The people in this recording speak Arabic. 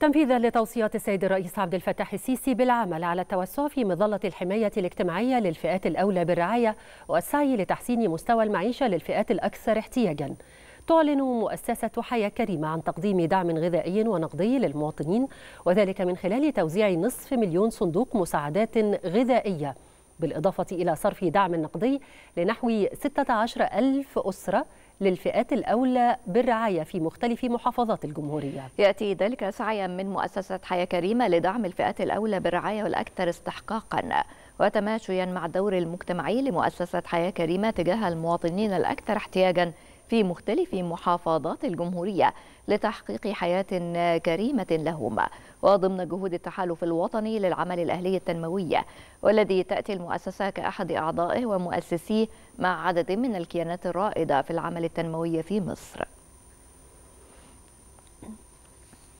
تنفيذا لتوصيات السيد الرئيس عبد الفتاح السيسي بالعمل على التوسع في مظلة الحماية الاجتماعية للفئات الأولى بالرعاية والسعي لتحسين مستوى المعيشة للفئات الأكثر احتياجاً. تعلن مؤسسة حياة كريمة عن تقديم دعم غذائي ونقدي للمواطنين وذلك من خلال توزيع نصف مليون صندوق مساعدات غذائية بالإضافة إلى صرف دعم نقدي لنحو 16 ألف أسرة للفئات الأولى بالرعاية في مختلف محافظات الجمهورية يأتي ذلك سعيا من مؤسسة حياة كريمة لدعم الفئات الأولى بالرعاية والأكثر استحقاقا وتماشيا مع الدور المجتمعي لمؤسسة حياة كريمة تجاه المواطنين الأكثر احتياجا في مختلف محافظات الجمهورية لتحقيق حياة كريمة لهم وضمن جهود التحالف الوطني للعمل الأهلي التنموي والذي تأتي المؤسسة كأحد أعضائه ومؤسسيه مع عدد من الكيانات الرائدة في العمل التنموي في مصر